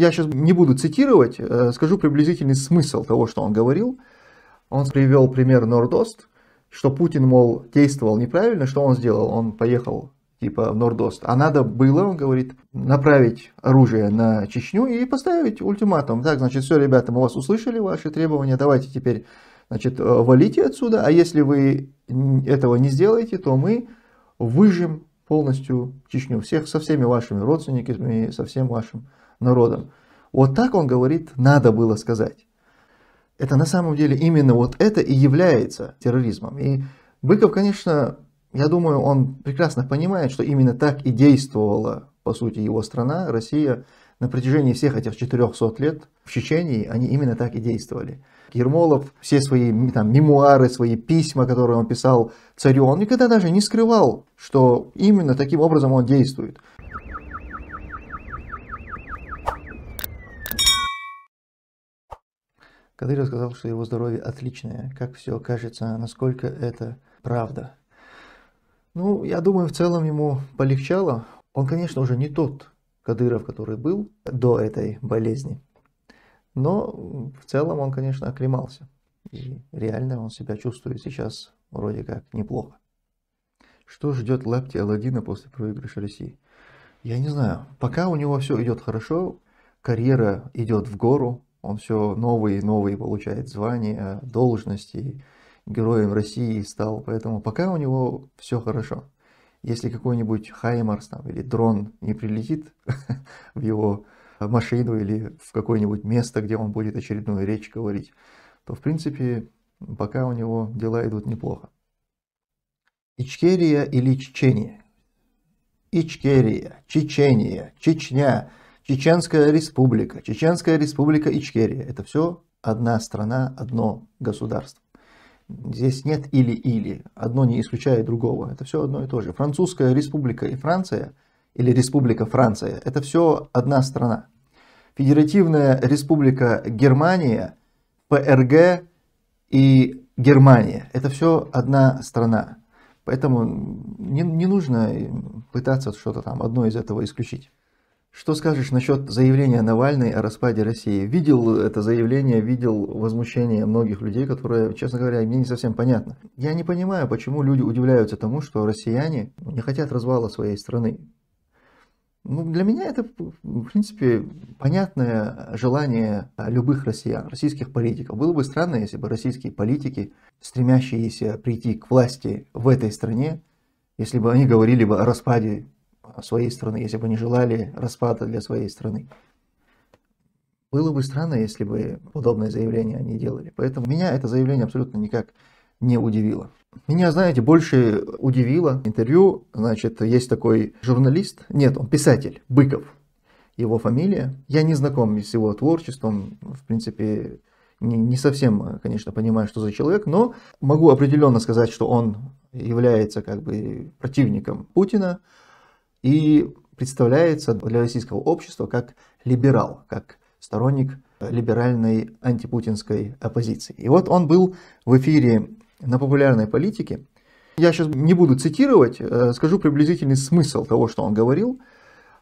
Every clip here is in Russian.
Я сейчас не буду цитировать, э, скажу приблизительный смысл того, что он говорил. Он привел пример Нордост, что Путин, мол, действовал неправильно, что он сделал? Он поехал типа в Нордост. А надо было, он говорит, направить оружие на Чечню и поставить ультиматум. Так, значит, все, ребята, мы вас услышали, ваши требования, давайте теперь, значит, э, валите отсюда. А если вы этого не сделаете, то мы выжим полностью Чечню, всех, со всеми вашими родственниками, со всем вашим народом. Вот так он говорит, надо было сказать. Это на самом деле именно вот это и является терроризмом. И Быков, конечно, я думаю, он прекрасно понимает, что именно так и действовала, по сути, его страна, Россия, на протяжении всех этих 400 лет в Чечении они именно так и действовали. Ермолов все свои там, мемуары, свои письма, которые он писал царю, он никогда даже не скрывал, что именно таким образом он действует. Кадыров сказал, что его здоровье отличное, как все кажется, насколько это правда. Ну, я думаю, в целом ему полегчало. Он, конечно, уже не тот Кадыров, который был до этой болезни. Но в целом он, конечно, оклемался. И реально он себя чувствует сейчас вроде как неплохо. Что ждет Лапти Аладдина после проигрыша России? Я не знаю. Пока у него все идет хорошо, карьера идет в гору, он все новые и новые получает звания, должности, героем России стал. Поэтому пока у него все хорошо. Если какой-нибудь Хаймарс там, или дрон не прилетит в его машину или в какое-нибудь место, где он будет очередную речь говорить, то в принципе пока у него дела идут неплохо. Ичкерия или Чечения? Ичкерия, Чечения, Чечня – Чеченская республика, Чеченская республика Ичкерия. Это все одна страна, одно государство. Здесь нет или-или, одно не исключает другого. Это все одно и то же. Французская республика и Франция, или республика Франция, это все одна страна. Федеративная республика Германия, ПРГ и Германия, это все одна страна. Поэтому не, не нужно пытаться что-то там одно из этого исключить. Что скажешь насчет заявления Навальной о распаде России? Видел это заявление, видел возмущение многих людей, которые, честно говоря, мне не совсем понятно. Я не понимаю, почему люди удивляются тому, что россияне не хотят развала своей страны. Ну, для меня это, в принципе, понятное желание любых россиян, российских политиков. Было бы странно, если бы российские политики, стремящиеся прийти к власти в этой стране, если бы они говорили бы о распаде а, своей страны, если бы не желали распада для своей страны. Было бы странно, если бы подобные заявление они делали. Поэтому меня это заявление абсолютно никак не удивило. Меня, знаете, больше удивило интервью. Значит, есть такой журналист, нет, он писатель, Быков, его фамилия. Я не знаком с его творчеством, в принципе, не, не совсем, конечно, понимаю, что за человек, но могу определенно сказать, что он является как бы противником Путина, и представляется для российского общества как либерал, как сторонник либеральной антипутинской оппозиции. И вот он был в эфире на популярной политике. Я сейчас не буду цитировать, э, скажу приблизительный смысл того, что он говорил.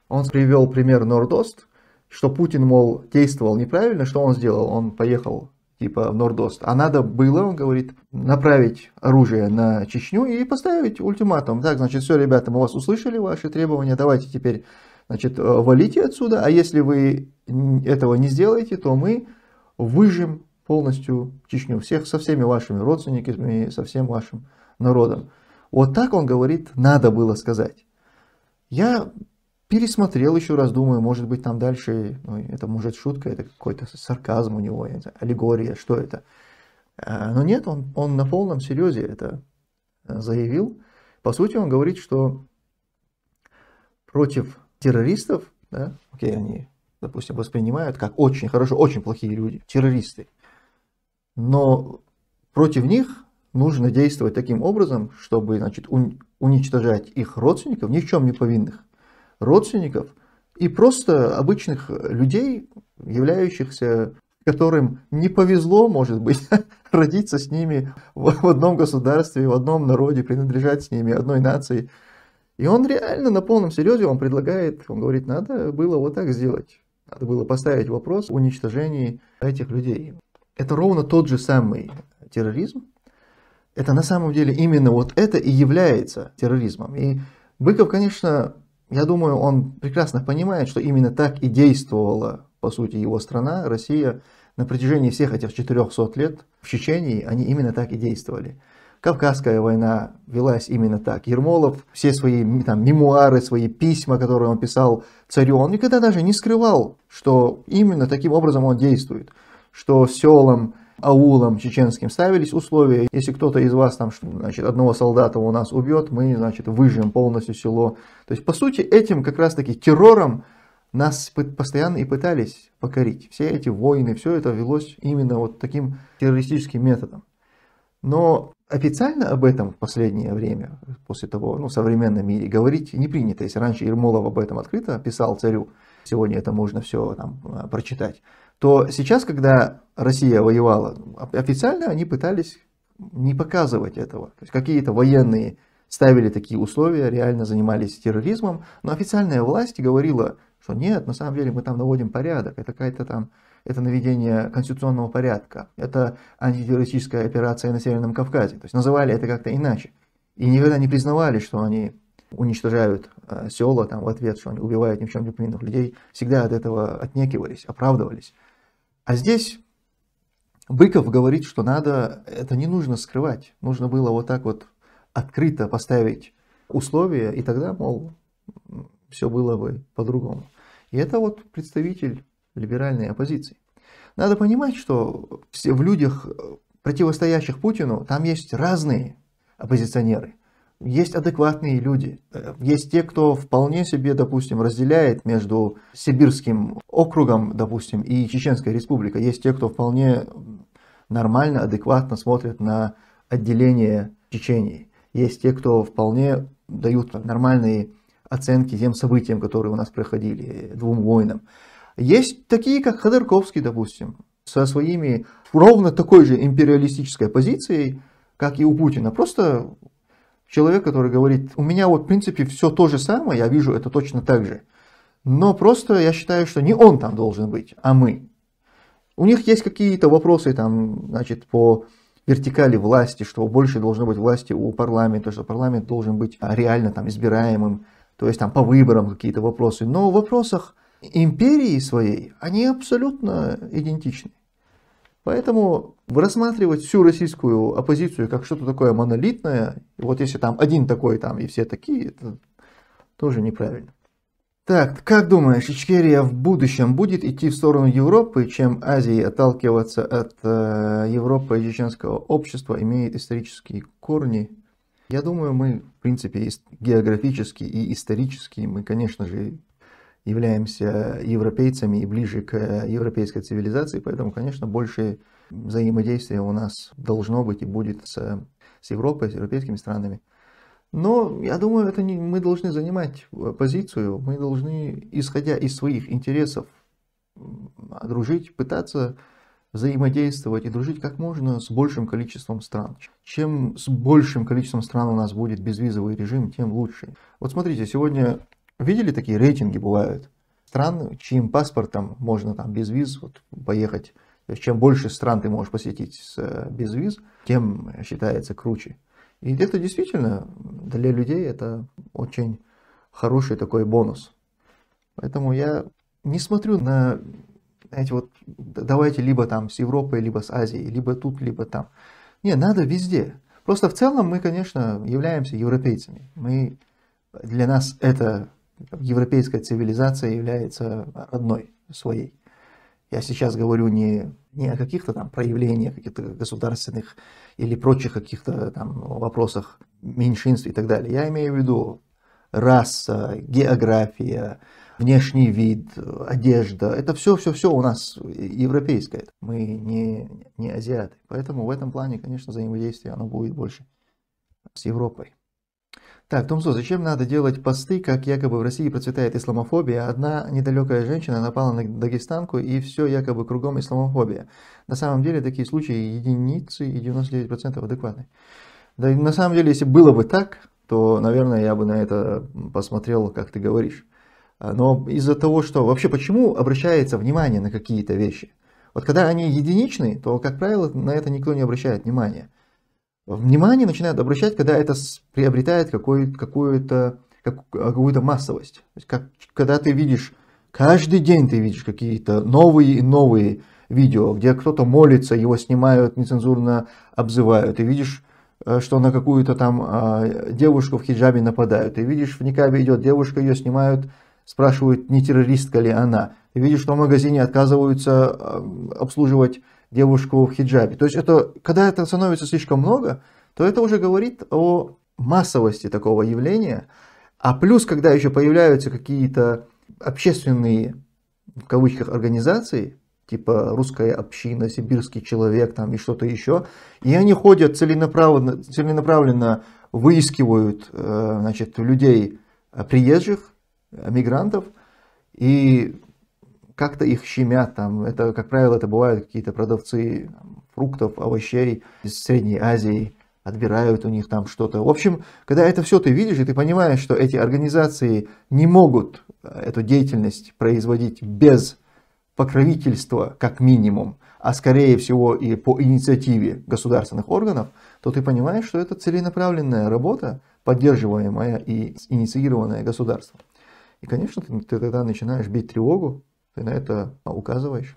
Он привел пример Нордост, что Путин, мол, действовал неправильно, что он сделал? Он поехал типа Нордост. А надо было, он говорит, направить оружие на Чечню и поставить ультиматум. Так, значит, все, ребята, мы вас услышали, ваши требования, давайте теперь, значит, э, валите отсюда, а если вы этого не сделаете, то мы выжим полностью Чечню, всех, со всеми вашими родственниками, со всем вашим народом. Вот так он говорит, надо было сказать. Я Пересмотрел еще раз, думаю, может быть, там дальше, ну, это может шутка, это какой-то сарказм у него, это аллегория, что это. А, но нет, он, он на полном серьезе это э, заявил. По сути, он говорит, что против террористов, да, окей, они, допустим, воспринимают как очень хорошо, очень плохие люди, террористы. Но против них нужно действовать таким образом, чтобы, значит, уничтожать их родственников, ни в чем не повинных родственников и просто обычных людей, являющихся которым не повезло, может быть, родиться с ними в, одном государстве, в одном народе, принадлежать с ними одной нации. И он реально на полном серьезе, он предлагает, он говорит, надо было вот так сделать. Надо было поставить вопрос о уничтожении этих людей. Это ровно тот же самый терроризм. Это на самом деле именно вот это и является терроризмом. И Быков, конечно, я думаю, он прекрасно понимает, что именно так и действовала, по сути, его страна, Россия, на протяжении всех этих 400 лет в Чечении, они именно так и действовали. Кавказская война велась именно так. Ермолов все свои там, мемуары, свои письма, которые он писал царю, он никогда даже не скрывал, что именно таким образом он действует. Что селам аулам чеченским ставились условия, если кто-то из вас там, значит, одного солдата у нас убьет, мы, значит, выжжем полностью село. То есть, по сути, этим как раз-таки террором нас постоянно и пытались покорить. Все эти войны, все это велось именно вот таким террористическим методом. Но официально об этом в последнее время, после того, ну, в современном мире говорить не принято. Если раньше Ермолов об этом открыто писал царю, сегодня это можно все там э, прочитать то сейчас, когда Россия воевала, официально они пытались не показывать этого. То есть какие-то военные ставили такие условия, реально занимались терроризмом, но официальная власть говорила, что нет, на самом деле мы там наводим порядок, это какая-то там, это наведение конституционного порядка, это антитеррористическая операция на Северном Кавказе, то есть называли это как-то иначе. И никогда не признавали, что они уничтожают э, села там, в ответ, что они убивают ни в чем не повинных людей, всегда от этого отнекивались, оправдывались. А здесь Быков говорит, что надо, это не нужно скрывать. Нужно было вот так вот открыто поставить условия, и тогда, мол, все было бы по-другому. И это вот представитель либеральной оппозиции. Надо понимать, что все в людях, противостоящих Путину, там есть разные оппозиционеры – есть адекватные люди, есть те, кто вполне себе, допустим, разделяет между Сибирским округом, допустим, и Чеченской республикой. Есть те, кто вполне нормально, адекватно смотрят на отделение Чечении. Есть те, кто вполне дают нормальные оценки тем событиям, которые у нас проходили, двум войнам. Есть такие, как Ходорковский, допустим, со своими ровно такой же империалистической позицией, как и у Путина. Просто Человек, который говорит, у меня вот в принципе все то же самое, я вижу это точно так же. Но просто я считаю, что не он там должен быть, а мы. У них есть какие-то вопросы там, значит, по вертикали власти, что больше должно быть власти у парламента, что парламент должен быть реально там избираемым, то есть там по выборам какие-то вопросы. Но в вопросах империи своей они абсолютно идентичны. Поэтому рассматривать всю российскую оппозицию как что-то такое монолитное, вот если там один такой там и все такие, это тоже неправильно. Так, как думаешь, Ичкерия в будущем будет идти в сторону Европы, чем Азии отталкиваться от э, Европы и чеченского общества, имеет исторические корни? Я думаю, мы, в принципе, и географически и исторически, мы, конечно же, являемся европейцами и ближе к э, европейской цивилизации, поэтому, конечно, больше взаимодействия у нас должно быть и будет с, с Европой, с европейскими странами. Но я думаю, это не, мы должны занимать э, позицию, мы должны, исходя из своих интересов, дружить, пытаться взаимодействовать и дружить как можно с большим количеством стран. Чем с большим количеством стран у нас будет безвизовый режим, тем лучше. Вот смотрите, сегодня Видели такие рейтинги бывают? Стран, чьим паспортом можно там без виз вот, поехать. То есть чем больше стран ты можешь посетить с, э, без виз, тем считается круче. И это действительно для людей это очень хороший такой бонус. Поэтому я не смотрю на эти вот давайте либо там с Европой, либо с Азией, либо тут, либо там. Не, надо везде. Просто в целом мы, конечно, являемся европейцами. Мы, для нас это европейская цивилизация является одной своей. Я сейчас говорю не, не о каких-то там проявлениях каких-то государственных или прочих каких-то там вопросах меньшинств и так далее. Я имею в виду раса, география, внешний вид, одежда. Это все-все-все у нас европейское. Мы не, не азиаты. Поэтому в этом плане, конечно, взаимодействие оно будет больше с Европой. Так, Томсо, зачем надо делать посты, как якобы в России процветает исламофобия? Одна недалекая женщина напала на дагестанку, и все якобы кругом исламофобия. На самом деле такие случаи единицы и 99% адекватны. Да и на самом деле, если было бы так, то, наверное, я бы на это посмотрел, как ты говоришь. А, но из-за того, что вообще почему обращается внимание на какие-то вещи? Вот когда они единичны, то, как правило, на это никто не обращает внимания внимание начинают обращать, когда это приобретает какую-то какую то массовость. То есть, как, когда ты видишь, каждый день ты видишь какие-то новые и новые видео, где кто-то молится, его снимают, нецензурно обзывают. Ты видишь, э, что на какую-то там а, девушку в хиджабе нападают. Ты видишь, в Никабе идет девушка, ее снимают, спрашивают, не террористка ли она. Ты видишь, что в магазине отказываются а, обслуживать девушку в хиджабе. То есть это, когда это становится слишком много, то это уже говорит о массовости такого явления. А плюс, когда еще появляются какие-то общественные, в кавычках, организации, типа русская община, сибирский человек там и что-то еще, и они ходят целенаправленно, целенаправленно выискивают э, значит, людей э, приезжих, э, мигрантов, и как-то их щемят. Там, это, как правило, это бывают какие-то продавцы фруктов, овощей из Средней Азии, отбирают у них там что-то. В общем, когда это все ты видишь, и ты понимаешь, что эти организации не могут э, эту деятельность производить без покровительства, как минимум, а скорее всего и по инициативе государственных органов, то ты понимаешь, что это целенаправленная работа, поддерживаемая и инициированная государством. И, конечно, ты тогда начинаешь бить тревогу, ты на это указываешь.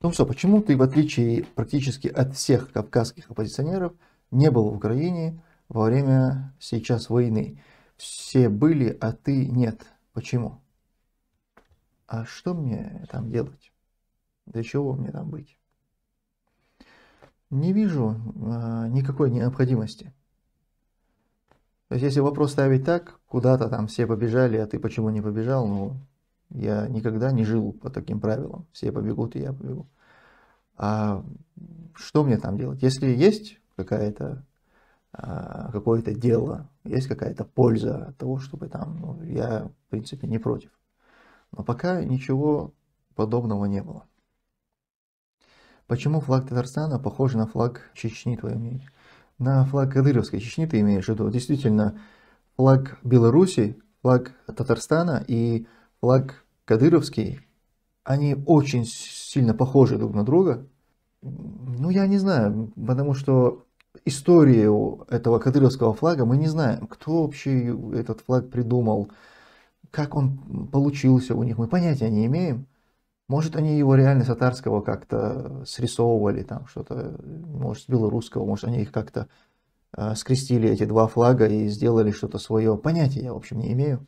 Ну все, почему ты, в отличие практически от всех кавказских оппозиционеров, не был в Украине во время сейчас войны? Все были, а ты нет. Почему? А что мне там делать? Для чего мне там быть? Не вижу э, никакой необходимости. То есть, если вопрос ставить так, куда-то там все побежали, а ты почему не побежал, ну, я никогда не жил по таким правилам. Все побегут, и я побегу. А что мне там делать? Если есть какая-то а, какое-то дело, есть какая-то польза от того, чтобы там, ну, я, в принципе, не против. Но пока ничего подобного не было. Почему флаг Татарстана похож на флаг Чечни, твое мнение? На флаг Кадыровской Чечни ты имеешь в виду? Действительно, флаг Беларуси, флаг Татарстана и лак кадыровский, они очень сильно похожи друг на друга. Ну, я не знаю, потому что историю этого кадыровского флага мы не знаем, кто вообще этот флаг придумал, как он получился у них, мы понятия не имеем. Может, они его реально с татарского как-то срисовывали, там что-то, может, с белорусского, может, они их как-то э, скрестили, эти два флага, и сделали что-то свое. Понятия я, в общем, не имею.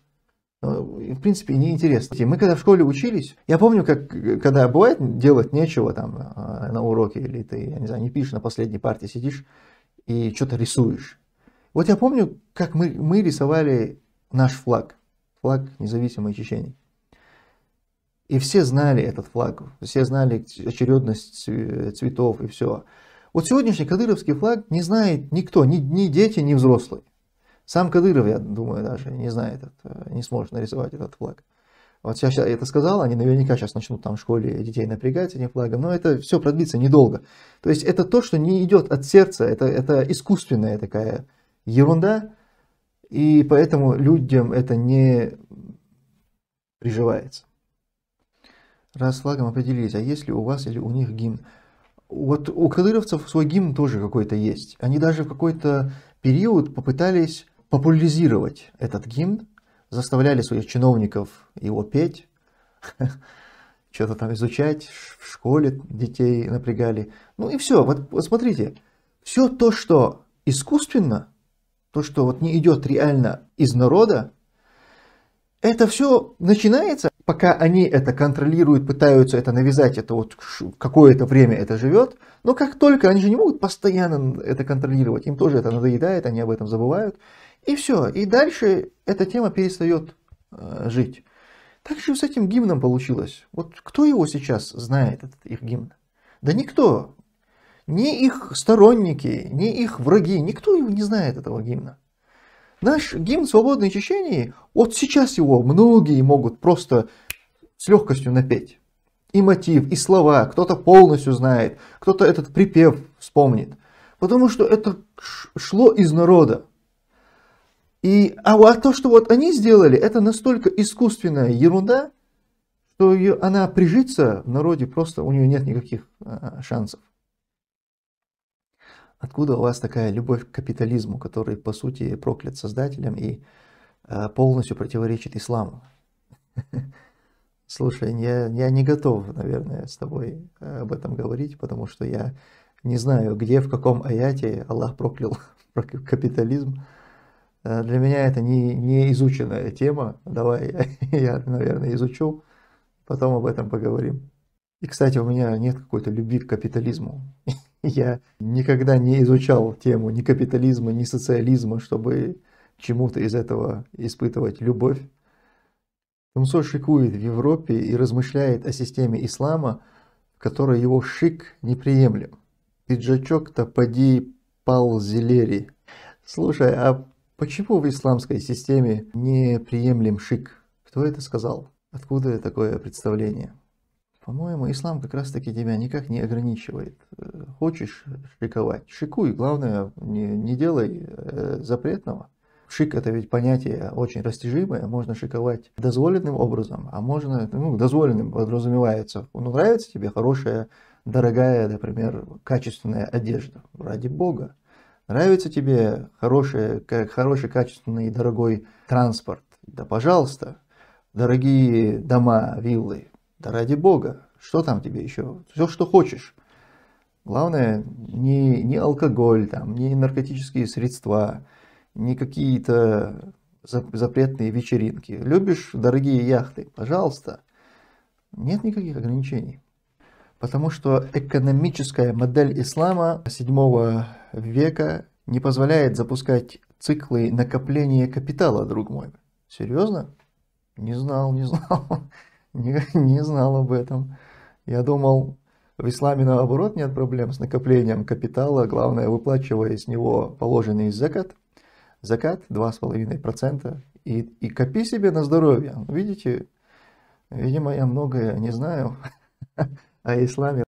Э, в принципе, неинтересно. Мы когда в школе учились, я помню, как когда бывает делать нечего там э, на уроке, или ты, я не знаю, не пишешь на последней партии, сидишь и что-то рисуешь. Вот я помню, как мы, мы рисовали наш флаг, флаг независимой Чечении. И все знали этот флаг, все знали очередность цветов и все. Вот сегодняшний кадыровский флаг не знает никто, ни, ни дети, ни взрослые. Сам Кадыров, я думаю, даже не знает, э, не сможет нарисовать этот флаг. Вот сейчас я это сказал, они наверняка сейчас начнут там в школе детей напрягать этим флагом, но это все продлится недолго. То есть это то, что не идет от сердца, это, это искусственная такая ерунда, и поэтому людям это не приживается. Раз с флагом определились, а есть ли у вас или у них гимн? Вот у кадыровцев свой гимн тоже какой-то есть. Они даже в какой-то период попытались популяризировать этот гимн, заставляли своих чиновников его петь, что-то там изучать, в школе детей напрягали. Ну и все, вот, вот смотрите, все то, что искусственно, то, что вот не идет реально из народа, это все начинается, пока они это контролируют, пытаются это навязать, это вот какое-то время это живет, но как только они же не могут постоянно это контролировать, им тоже это надоедает, они об этом забывают, и все. И дальше эта тема перестает э, жить. Так же с этим гимном получилось. Вот кто его сейчас знает, этот их гимн? Да никто. Ни их сторонники, ни их враги, никто его не знает, этого гимна. Наш гимн «Свободное Чечении», вот сейчас его многие могут просто с легкостью напеть. И мотив, и слова, кто-то полностью знает, кто-то этот припев вспомнит. Потому что это шло из народа. И, а, а то, что вот они сделали, это настолько искусственная ерунда, что ее, она прижится в народе, просто у нее нет никаких а, шансов. Откуда у вас такая любовь к капитализму, который, по сути, проклят создателем и а, полностью противоречит исламу? Слушай, я, я не готов, наверное, с тобой а, об этом говорить, потому что я не знаю, где, в каком аяте Аллах проклял капитализм. Э, для меня это не, не изученная тема. Давай я, я, наверное, изучу, потом об этом поговорим. И, кстати, у меня нет какой-то любви к капитализму. Я никогда не изучал тему ни капитализма, ни социализма, чтобы чему-то из этого испытывать любовь. Тумсо шикует в Европе и размышляет о системе ислама, в которой его шик неприемлем. Пиджачок-то поди пал зелери. Слушай, а Почему в исламской системе неприемлем шик? Кто это сказал? Откуда такое представление? По-моему, ислам как раз-таки тебя никак не ограничивает. Хочешь шиковать, шикуй. Главное, не, не делай э, запретного. Шик – это ведь понятие очень растяжимое. Можно шиковать дозволенным образом, а можно, ну, дозволенным подразумевается. Ну, нравится тебе хорошая, дорогая, например, качественная одежда? Ради бога. Нравится тебе хороший, хороший качественный и дорогой транспорт? Да пожалуйста. Дорогие дома, виллы? Да ради бога. Что там тебе еще? Все, что хочешь. Главное, не, не алкоголь, там, не наркотические средства, не какие-то запретные вечеринки. Любишь дорогие яхты? Пожалуйста. Нет никаких ограничений. Потому что экономическая модель ислама седьмого века не позволяет запускать циклы накопления капитала, друг мой. Серьезно? Не знал, не знал. Не, не знал об этом. Я думал, в исламе наоборот нет проблем с накоплением капитала, главное выплачивая с него положенный закат, закат 2,5%, и, и копи себе на здоровье. Видите, видимо, я многое не знаю о исламе,